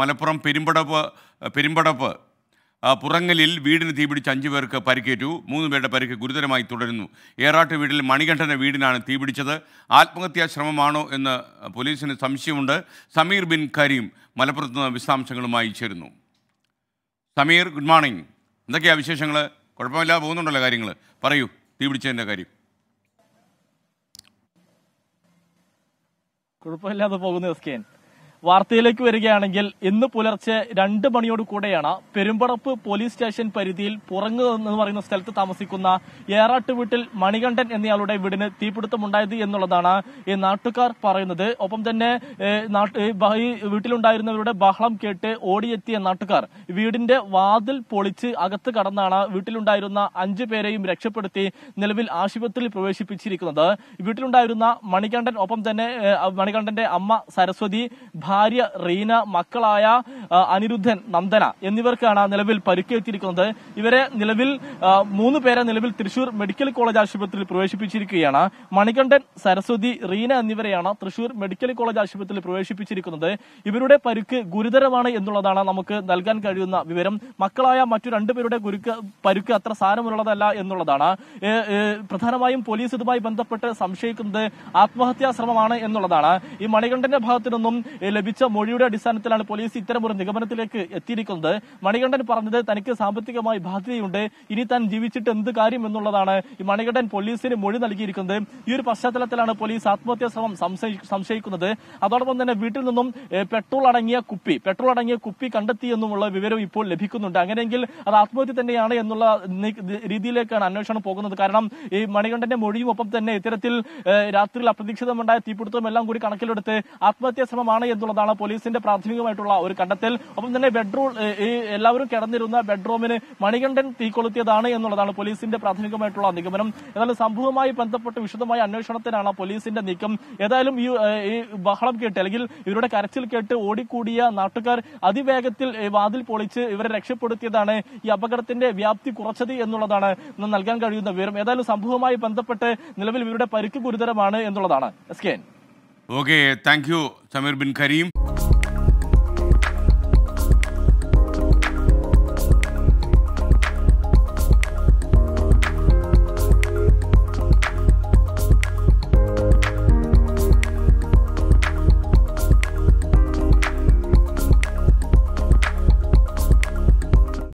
മലപ്പുറം പെരുമ്പടപ്പ് പെരുമ്പടപ്പ് പുറങ്ങലിൽ വീടിന് തീപിടിച്ച് അഞ്ചു പേർക്ക് പരിക്കേറ്റു മൂന്ന് പേരുടെ പരിക്ക് ഗുരുതരമായി തുടരുന്നു ഏറാട്ട് വീടിൽ മണികണ്ഠന വീടിനാണ് തീപിടിച്ചത് ആത്മഹത്യാ ശ്രമമാണോ എന്ന് പോലീസിന് സംശയമുണ്ട് സമീർ ബിൻ കരീം മലപ്പുറത്ത് നിന്ന് വിശദാംശങ്ങളുമായി ചേരുന്നു സമീർ ഗുഡ് മോർണിംഗ് എന്തൊക്കെയാണ് വിശേഷങ്ങൾ കുഴപ്പമില്ലാതെ പോകുന്നുണ്ടല്ലോ കാര്യങ്ങൾ പറയൂ തീപിടിച്ചതിൻ്റെ കാര്യം കുഴപ്പമില്ലാതെ പോകുന്നു എസ് വാർത്തയിലേക്ക് വരികയാണെങ്കിൽ ഇന്ന് പുലർച്ചെ രണ്ട് മണിയോട് കൂടെയാണ് പെരുമ്പടപ്പ് പോലീസ് സ്റ്റേഷൻ പരിധിയിൽ പുറങ്ങുന്ന എന്ന് പറയുന്ന സ്ഥലത്ത് താമസിക്കുന്ന ഏറാട്ട് വീട്ടിൽ മണികണ്ഠൻ എന്നയാളുടെ വീടിന് തീപിടുത്തമുണ്ടായത് എന്നുള്ളതാണ് ഈ നാട്ടുകാർ പറയുന്നത് ഒപ്പം തന്നെ ഈ വീട്ടിലുണ്ടായിരുന്നവരുടെ ബഹളം കേട്ട് ഓടിയെത്തിയ നാട്ടുകാർ വീടിന്റെ വാതിൽ പൊളിച്ച് അകത്ത് കടന്നാണ് വീട്ടിലുണ്ടായിരുന്ന അഞ്ചു പേരെയും രക്ഷപ്പെടുത്തി നിലവിൽ ആശുപത്രിയിൽ പ്രവേശിപ്പിച്ചിരിക്കുന്നത് വീട്ടിലുണ്ടായിരുന്ന മണികണ്ഠൻ ഒപ്പം തന്നെ മണികണ്ഠന്റെ അമ്മ സരസ്വതി ഭാര്യ റീന മക്കളായ അനിരുദ്ധൻ നന്ദന എന്നിവർക്കാണ് നിലവിൽ പരിക്കേറ്റിരിക്കുന്നത് ഇവരെ നിലവിൽ മൂന്ന് പേരെ നിലവിൽ തൃശൂർ മെഡിക്കൽ കോളേജ് ആശുപത്രിയിൽ പ്രവേശിപ്പിച്ചിരിക്കുകയാണ് മണികണ്ഠൻ സരസ്വതി റീന എന്നിവരെയാണ് തൃശൂർ മെഡിക്കൽ കോളേജ് ആശുപത്രിയിൽ പ്രവേശിപ്പിച്ചിരിക്കുന്നത് ഇവരുടെ പരുക്ക് ഗുരുതരമാണ് എന്നുള്ളതാണ് നമുക്ക് നൽകാൻ കഴിയുന്ന വിവരം മക്കളായ മറ്റു രണ്ടുപേരുടെ ഗുരുക്ക് പരുക്ക് അത്ര സാരമുള്ളതല്ല എന്നുള്ളതാണ് പ്രധാനമായും പോലീസ് ഇതുമായി ബന്ധപ്പെട്ട് സംശയിക്കുന്നത് ആത്മഹത്യാ ശ്രമമാണ് എന്നുള്ളതാണ് ഈ മണികണ്ഠന്റെ ഭാഗത്തു നിന്നും ലഭിച്ച മൊഴിയുടെ അടിസ്ഥാനത്തിലാണ് പോലീസ് ഇത്തരമൊരു നിഗമനത്തിലേക്ക് എത്തിയിരിക്കുന്നത് മണികണ്ഠൻ പറഞ്ഞത് തനിക്ക് സാമ്പത്തികമായി ബാധ്യതയുണ്ട് ഇനി താൻ ജീവിച്ചിട്ട് എന്ത് കാര്യം എന്നുള്ളതാണ് ഈ മണികണ്ഠൻ പോലീസിന് മൊഴി നൽകിയിരിക്കുന്നത് ഈ ഒരു പശ്ചാത്തലത്തിലാണ് പോലീസ് ആത്മഹത്യാ ശ്രമം സംശയിക്കുന്നത് അതോടൊപ്പം തന്നെ വീട്ടിൽ നിന്നും പെട്രോൾ അടങ്ങിയ കുപ്പി പെട്രോൾ അടങ്ങിയ കുപ്പി കണ്ടെത്തി എന്നുമുള്ള വിവരം ഇപ്പോൾ ലഭിക്കുന്നുണ്ട് അങ്ങനെയെങ്കിൽ അത് ആത്മഹത്യ തന്നെയാണ് എന്നുള്ള രീതിയിലേക്കാണ് അന്വേഷണം പോകുന്നത് കാരണം ഈ മണികണ്ഠന്റെ മൊഴിയും ഒപ്പം തന്നെ ഇത്തരത്തിൽ രാത്രിയിൽ അപ്രതീക്ഷിതമുണ്ടായ തീപിടുത്തവും എല്ലാം കൂടി കണക്കിലെടുത്ത് ആത്മഹത്യാ ശ്രമമാണ് എന്നുള്ള എന്നുള്ളതാണ് പോലീസിന്റെ പ്രാഥമികമായിട്ടുള്ള ഒരു കണ്ടെത്തൽ ഒപ്പം തന്നെ ബെഡ്റൂം ഈ എല്ലാവരും കിടന്നിരുന്ന ബെഡ്റൂമിന് മണികണ്ഠൻ തീ കൊളുത്തിയതാണ് എന്നുള്ളതാണ് പോലീസിന്റെ പ്രാഥമികമായിട്ടുള്ള നിഗമനം എന്നാലും സംഭവവുമായി ബന്ധപ്പെട്ട് വിശദമായ അന്വേഷണത്തിനാണ് പോലീസിന്റെ നീക്കം ഏതായാലും ഈ ബഹളം കേട്ട് അല്ലെങ്കിൽ ഇവരുടെ കരച്ചിൽ കേട്ട് ഓടിക്കൂടിയ നാട്ടുകാർ അതിവേഗത്തിൽ വാതിൽ പൊളിച്ച് ഇവരെ രക്ഷപ്പെടുത്തിയതാണ് ഈ അപകടത്തിന്റെ വ്യാപ്തി കുറച്ചത് എന്നുള്ളതാണ് നൽകാൻ കഴിയുന്ന വിവരം ഏതായാലും സംഭവവുമായി ബന്ധപ്പെട്ട് നിലവിൽ ഇവരുടെ പരിക്ക് ഗുരുതരമാണ് എന്നുള്ളതാണ് S K Okay, thank you, Samir bin Karim.